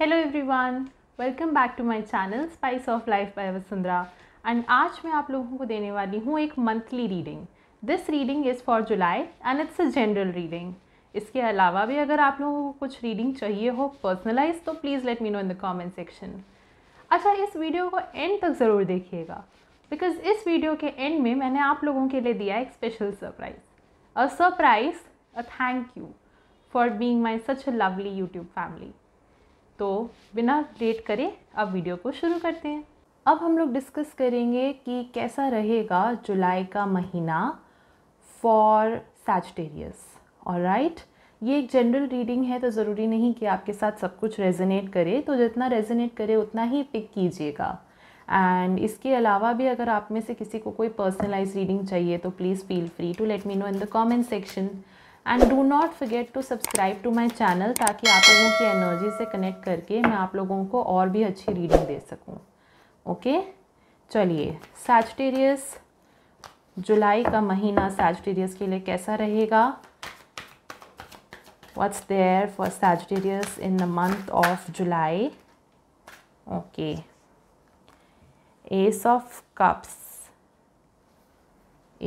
Hello everyone welcome back to my channel spice of life by Vasundhara and आज मैं आप लोगों को देने वाली हूँ एक monthly reading this reading is for July and it's a general reading इसके अलावा भी अगर आप लोगों को कुछ रीडिंग चाहिए हो पर्सनलाइज तो please let me know in the comment section अच्छा इस वीडियो को एंड तक ज़रूर देखिएगा बिकॉज इस वीडियो के एंड में मैंने आप लोगों के लिए दिया एक special surprise a surprise a thank you for being my such a lovely YouTube family तो बिना लेट करे अब वीडियो को शुरू करते हैं अब हम लोग डिस्कस करेंगे कि कैसा रहेगा जुलाई का महीना फॉर सैजटेरियस और राइट ये एक जनरल रीडिंग है तो ज़रूरी नहीं कि आपके साथ सब कुछ रेजोनेट करे तो जितना रेजोनेट करे उतना ही पिक कीजिएगा एंड इसके अलावा भी अगर आप में से किसी को कोई पर्सनलाइज रीडिंग चाहिए तो please feel free to let me know in the comment section and do not forget to subscribe to my channel ताकि आप लोगों की एनर्जी से कनेक्ट करके मैं आप लोगों को और भी अच्छी रीडिंग दे सकूँ ओके चलिए सैजटेरियस जुलाई का महीना सैजटेरियस के लिए कैसा रहेगा what's there for Sagittarius in the month of July okay ace of cups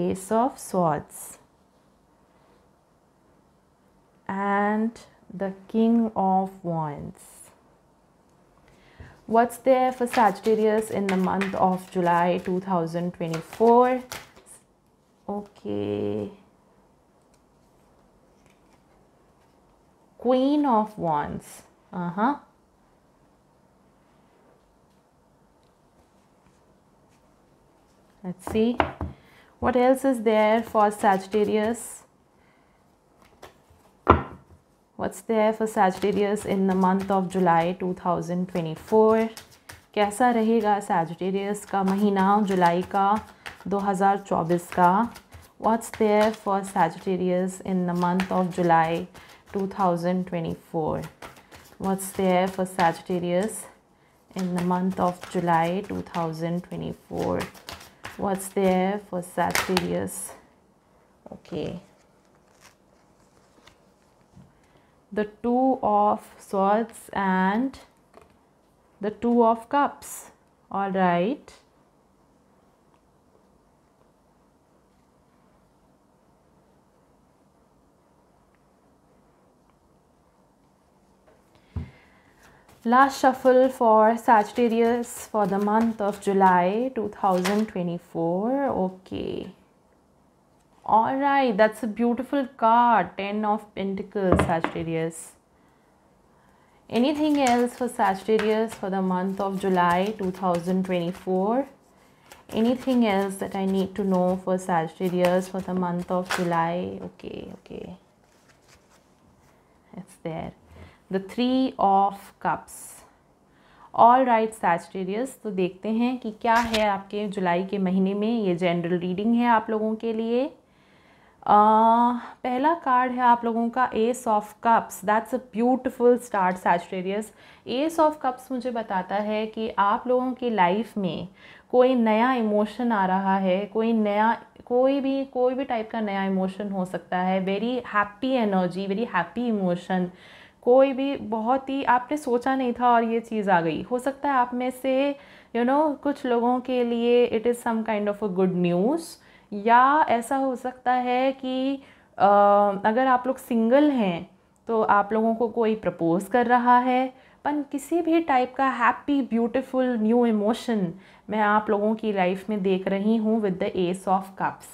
ace of swords and the King of Wands. What's there for Sagittarius in the month of July 2024? Okay. Queen of Wands. Uh huh. Let's see. What else is there for Sagittarius what's there for Sagittarius in the month of July 2024 कैसा रहेगा Sagittarius का महीना जुलाई का 2024 का what's there for Sagittarius in the month of July 2024 what's there for Sagittarius in the month of July 2024 what's there for Sagittarius okay the two of swords and the two of cups all right last shuffle for Sagittarius for the month of July 2024 okay all right that's a beautiful card ten of pentacles sagittarius anything else for sagittarius for the month of july 2024 anything else that i need to know for sagittarius for the month of july okay okay it's there the three of cups all right Sagittarius तो देखते हैं कि क्या है आपके जुलाई के महीने में ये जनरल रीडिंग है आप लोगों के लिए पहला कार्ड है आप लोगों का ace of cups that's a beautiful start Sagittarius ace of cups मुझे बताता है कि आप लोगों की लाइफ में कोई नया इमोशन आ रहा है कोई नया कोई भी कोई भी टाइप का नया इमोशन हो सकता है very happy energy very happy emotion कोई भी बहुत ही आपने सोचा नहीं था और ये चीज़ आ गई हो सकता है आप में से यू you नो know, कुछ लोगों के लिए it is some kind of a good news या ऐसा हो सकता है कि अगर आप लोग सिंगल हैं तो आप लोगों को कोई प्रपोज़ कर रहा है पन किसी भी टाइप का हैप्पी ब्यूटीफुल न्यू इमोशन मैं आप लोगों की लाइफ में देख रही हूँ with the ace of cups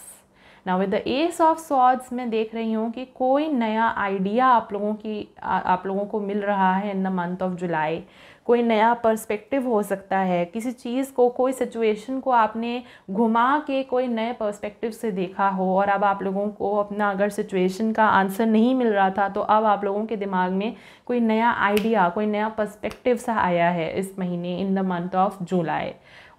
ना with the ace of swords मैं देख रही हूँ कि कोई नया आइडिया आप लोगों की आ, आप लोगों को मिल रहा है in the month of July कोई नया पर्सपेक्टिव हो सकता है किसी चीज़ को कोई सिचुएशन को आपने घुमा के कोई नए पर्सपेक्टिव से देखा हो और अब आप लोगों को अपना अगर सिचुएशन का आंसर नहीं मिल रहा था तो अब आप लोगों के दिमाग में कोई नया आइडिया कोई नया पर्सपेक्टिव सा आया है इस महीने in the month of July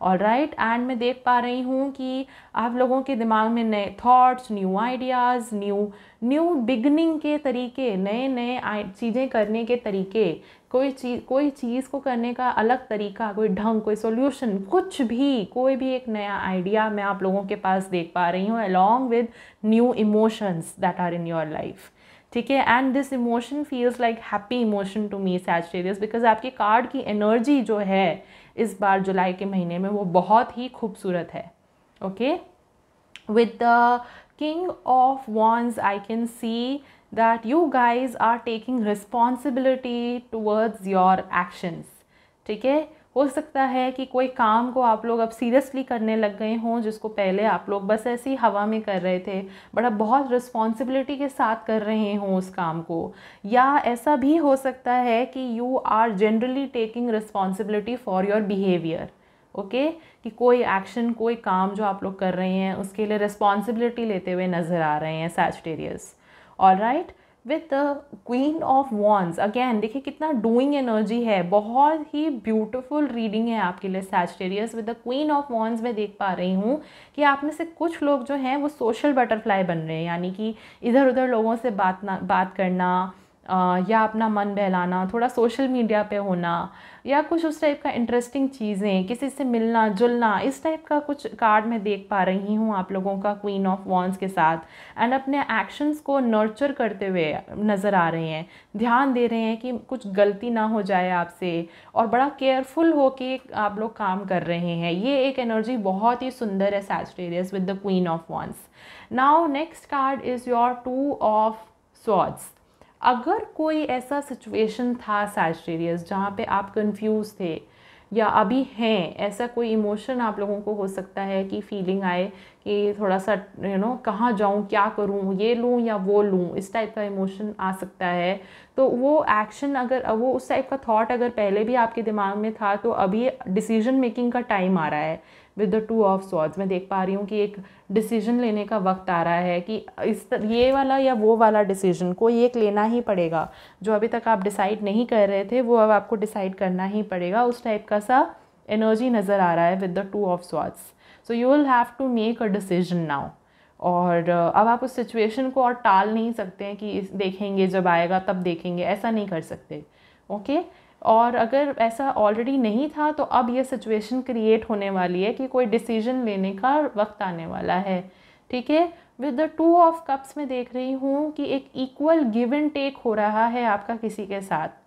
all right and मैं देख पा रही हूँ कि आप लोगों के दिमाग में नए thoughts new ideas new new beginning के तरीके नए नए चीज़ें करने के तरीके कोई चीज़ कोई चीज़ को करने का अलग तरीका कोई ढंग कोई सोल्यूशन कुछ भी कोई भी एक नया आइडिया मैं आप लोगों के पास देख पा रही हूँ along with new emotions that are in your life ठीक है and this emotion feels like happy emotion to me Sagittarius because आपके कार्ड की एनर्जी जो है इस बार जुलाई के महीने में वो बहुत ही खूबसूरत है okay with the king of wands I can see that you guys are taking responsibility towards your actions ठीक है हो सकता है कि कोई काम को आप लोग अब सीरियसली करने लग गए हों जिसको पहले आप लोग बस ऐसे ही हवा में कर रहे थे बट अब बहुत रिस्पॉन्सिबिलिटी के साथ कर रहे हों उस काम को या ऐसा भी हो सकता है कि you are generally taking responsibility for your behaviour okay कि कोई एक्शन कोई काम जो आप लोग कर रहे हैं उसके लिए रिस्पॉन्सिबिलिटी लेते हुए नज़र आ रहे हैं Sagittarius all right with the queen of wands again देखिए कितना डूइंग एनर्जी है बहुत ही ब्यूटिफुल रीडिंग है आपके लिए Sagittarius with the queen of wands मैं देख पा रही हूँ कि आप में से कुछ लोग जो हैं वो सोशल बटरफ्लाई बन रहे हैं यानी कि इधर उधर लोगों से बात ना बात करना या अपना मन बहलाना थोड़ा सोशल मीडिया पे होना या कुछ उस टाइप का इंटरेस्टिंग चीज़ें किसी से मिलना जुलना इस टाइप का कुछ कार्ड मैं देख पा रही हूँ आप लोगों का क्वीन ऑफ वॉन्स के साथ एंड अपने एक्शंस को नर्चर करते हुए नज़र आ रहे हैं ध्यान दे रहे हैं कि कुछ गलती ना हो जाए आपसे और बड़ा केयरफुल हो के आप लोग काम कर रहे हैं ये एक एनर्जी बहुत ही सुंदर है Sagittarius with the queen of wands now next card is your two of swords अगर कोई ऐसा सिचुएशन था सैजटेरियस जहाँ पे आप कंफ्यूज थे या अभी हैं ऐसा कोई इमोशन आप लोगों को हो सकता है कि फीलिंग आए कि थोड़ा सा यू नो कहाँ जाऊँ क्या करूँ ये लूँ या वो लूँ इस टाइप का इमोशन आ सकता है तो वो एक्शन अगर वो उस टाइप का थॉट अगर पहले भी आपके दिमाग में था तो अभी डिसीजन मेकिंग का टाइम आ रहा है with the two of swords मैं देख पा रही हूँ कि एक डिसीजन लेने का वक्त आ रहा है कि इस ये वाला या वो वाला डिसीजन कोई एक लेना ही पड़ेगा जो अभी तक आप डिसाइड नहीं कर रहे थे वो अब आपको डिसाइड करना ही पड़ेगा उस टाइप का सा एनर्जी नज़र आ रहा है with the two of swords so you will have to make a decision now और अब आप उस सिचुएशन को और टाल नहीं सकते हैं कि देखेंगे जब आएगा तब देखेंगे ऐसा नहीं कर सकते ओके okay? और अगर ऐसा ऑलरेडी नहीं था तो अब ये सिचुएशन क्रिएट होने वाली है कि कोई डिसीजन लेने का वक्त आने वाला है ठीक है with the two of cups में देख रही हूँ कि एक इक्वल गिव एंड टेक हो रहा है आपका किसी के साथ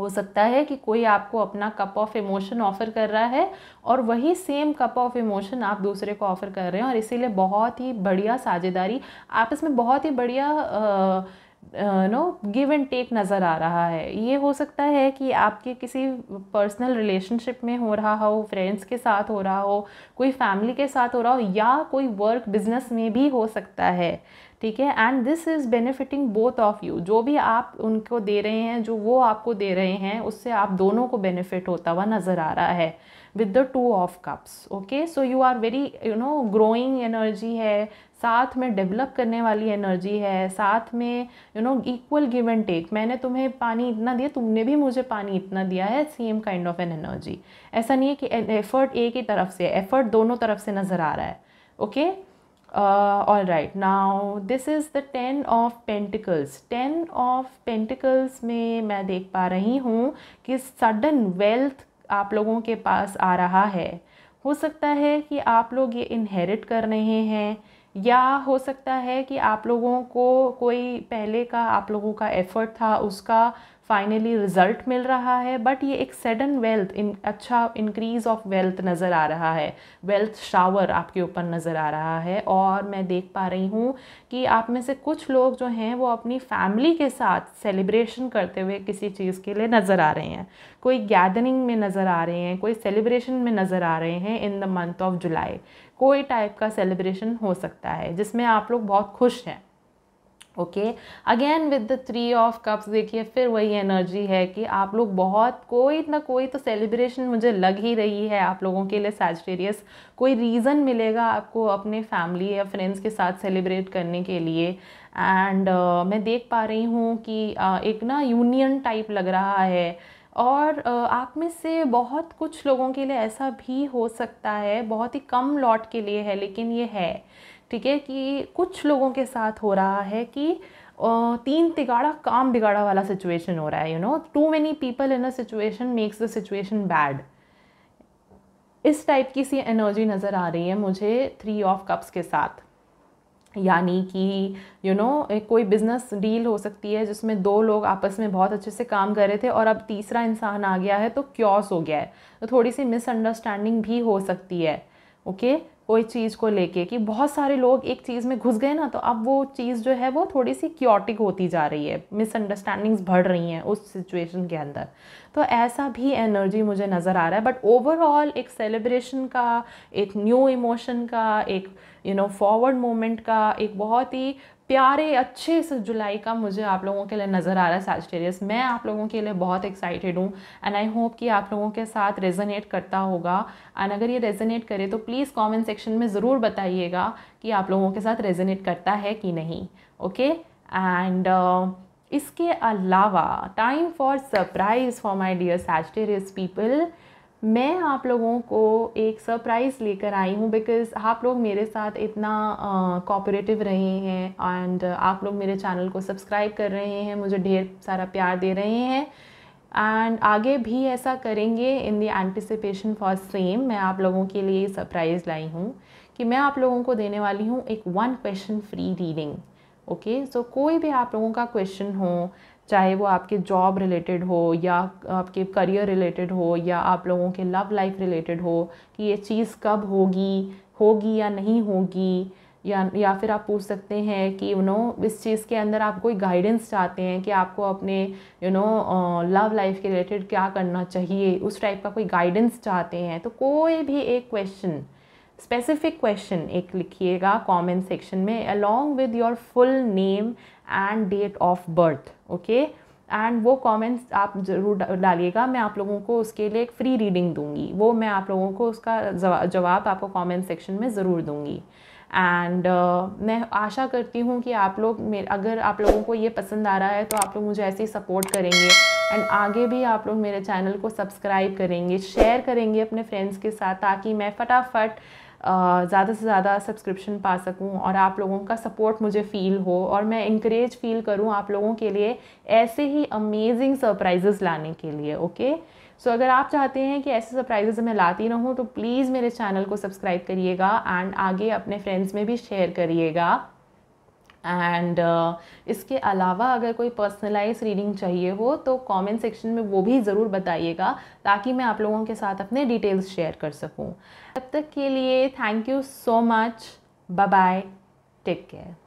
हो सकता है कि कोई आपको अपना कप ऑफ इमोशन ऑफ़र कर रहा है और वही सेम कप ऑफ इमोशन आप दूसरे को ऑफ़र कर रहे हैं और इसीलिए बहुत ही बढ़िया साझेदारी आप इसमें बहुत ही बढ़िया आ, नो गिव एंड टेक नज़र आ रहा है ये हो सकता है कि आपके किसी पर्सनल रिलेशनशिप में हो रहा हो फ्रेंड्स के साथ हो रहा हो कोई फैमिली के साथ हो रहा हो या कोई वर्क बिजनेस में भी हो सकता है ठीक है and this is benefiting both of you जो भी आप उनको दे रहे हैं जो वो आपको दे रहे हैं उससे आप दोनों को बेनिफिट होता हुआ नज़र आ रहा है with the two of cups okay so you are very you know growing energy है साथ में डेवलप करने वाली एनर्जी है साथ में you know equal give and take मैंने तुम्हें पानी इतना दिया तुमने भी मुझे पानी इतना दिया है same kind of an energy ऐसा नहीं है कि एफर्ट एक ही तरफ से एफर्ट दोनों तरफ से नज़र आ रहा है okay all right now this is the ten of pentacles ten of pentacles में मैं देख पा रही हूँ कि सडन वेल्थ आप लोगों के पास आ रहा है हो सकता है कि आप लोग ये इनहेरिट कर रहे हैं या हो सकता है कि आप लोगों को कोई पहले का आप लोगों का एफ़र्ट था उसका फाइनली रिज़ल्ट मिल रहा है बट ये एक सडन वेल्थ इन अच्छा इंक्रीज़ ऑफ वेल्थ नज़र आ रहा है वेल्थ शावर आपके ऊपर नज़र आ रहा है और मैं देख पा रही हूँ कि आप में से कुछ लोग जो हैं वो अपनी फैमिली के साथ सेलिब्रेशन करते हुए किसी चीज़ के लिए नज़र आ रहे हैं कोई गैदरिंग में नज़र आ रहे हैं कोई सेलिब्रेशन में नज़र आ रहे हैं in the month of July कोई टाइप का सेलिब्रेशन हो सकता है जिसमें आप लोग बहुत खुश हैं okay again with the three of cups देखिए फिर वही एनर्जी है कि आप लोग बहुत कोई ना कोई तो सेलिब्रेशन मुझे लग ही रही है आप लोगों के लिए सैजटेरियस कोई रीज़न मिलेगा आपको अपने फैमिली या फ्रेंड्स के साथ सेलिब्रेट करने के लिए एंड uh, मैं देख पा रही हूँ कि uh, एक ना यूनियन टाइप लग रहा है और आप में से बहुत कुछ लोगों के लिए ऐसा भी हो सकता है बहुत ही कम लॉट के लिए है लेकिन ये है ठीक है कि कुछ लोगों के साथ हो रहा है कि तीन तिगाड़ा काम बिगाड़ा वाला सिचुएशन हो रहा है you know too many people in a situation makes the situation bad इस टाइप की सी एनर्जी नज़र आ रही है मुझे थ्री ऑफ कप्स के साथ यानी कि यू you नो know, कोई बिज़नेस डील हो सकती है जिसमें दो लोग आपस में बहुत अच्छे से काम कर रहे थे और अब तीसरा इंसान आ गया है तो क्योस हो गया है तो थोड़ी सी मिसअंडरस्टैंडिंग भी हो सकती है ओके कोई चीज़ को लेके कि बहुत सारे लोग एक चीज़ में घुस गए ना तो अब वो चीज़ जो है वो थोड़ी सी क्योटिक होती जा रही है मिसअंडरस्टैंडिंग्स बढ़ रही हैं उस सिचुएशन के अंदर तो ऐसा भी एनर्जी मुझे नज़र आ रहा है बट ओवरऑल एक सेलिब्रेशन का एक न्यू इमोशन का एक यू नो फॉरवर्ड मोमेंट का एक बहुत ही प्यारे अच्छे से जुलाई का मुझे आप लोगों के लिए नज़र आ रहा है सैजटेरियस मैं आप लोगों के लिए बहुत एक्साइटेड हूँ एंड आई होप कि आप लोगों के साथ रेजोनेट करता होगा एंड अगर ये रेजोनेट करे तो प्लीज़ कमेंट सेक्शन में ज़रूर बताइएगा कि आप लोगों के साथ रेजोनेट करता है कि नहीं ओके एंड uh, इसके अलावा time for surprise for my dear Sagittarius people मैं आप लोगों को एक सरप्राइज़ लेकर आई हूँ बिकॉज़ आप लोग मेरे साथ इतना कोऑपरेटिव रहे हैं एंड आप लोग मेरे चैनल को सब्सक्राइब कर रहे हैं मुझे ढेर सारा प्यार दे रहे हैं एंड आगे भी ऐसा करेंगे in the anticipation for same मैं आप लोगों के लिए सरप्राइज़ लाई हूँ कि मैं आप लोगों को देने वाली हूँ एक one question free reading okay so कोई भी आप लोगों का क्वेश्चन हो चाहे वो आपके जॉब रिलेटेड हो या आपके करियर रिलेटेड हो या आप लोगों के लव लाइफ रिलेटेड हो कि ये चीज़ कब होगी होगी या नहीं होगी या या फिर आप पूछ सकते हैं कि यू नो इस चीज़ के अंदर आप कोई गाइडेंस चाहते हैं कि आपको अपने यू नो लव लाइफ के रिलेटेड क्या करना चाहिए उस टाइप का कोई गाइडेंस चाहते हैं तो कोई भी एक क्वेश्चन स्पेसिफिक क्वेश्चन एक लिखिएगा कमेंट सेक्शन में along with your full name and date of birth okay and वो कमेंट्स आप ज़रूर डालिएगा मैं आप लोगों को उसके लिए एक फ्री रीडिंग दूंगी वो मैं आप लोगों को उसका जवाब आपको कमेंट सेक्शन में ज़रूर दूंगी एंड uh, मैं आशा करती हूँ कि आप लोग मेरे अगर आप लोगों को ये पसंद आ रहा है तो आप लोग मुझे ऐसे ही सपोर्ट करेंगे एंड आगे भी आप लोग मेरे चैनल को सब्सक्राइब करेंगे शेयर करेंगे अपने फ्रेंड्स के साथ ताकि मैं फटाफट ज़्यादा से ज़्यादा सब्सक्रिप्शन पा सकूँ और आप लोगों का सपोर्ट मुझे फ़ील हो और मैं इंकरेज फील करूँ आप लोगों के लिए ऐसे ही अमेजिंग सरप्राइजेस लाने के लिए ओके okay? सो so, अगर आप चाहते हैं कि ऐसे सरप्राइजेज मैं लाती रहूँ तो प्लीज़ मेरे चैनल को सब्सक्राइब करिएगा एंड आगे अपने फ्रेंड्स में भी शेयर करिएगा एंड uh, इसके अलावा अगर कोई पर्सनलाइज रीडिंग चाहिए हो तो कमेंट सेक्शन में वो भी ज़रूर बताइएगा ताकि मैं आप लोगों के साथ अपने डिटेल्स शेयर कर सकूं तब तक के लिए thank you so much bye bye take care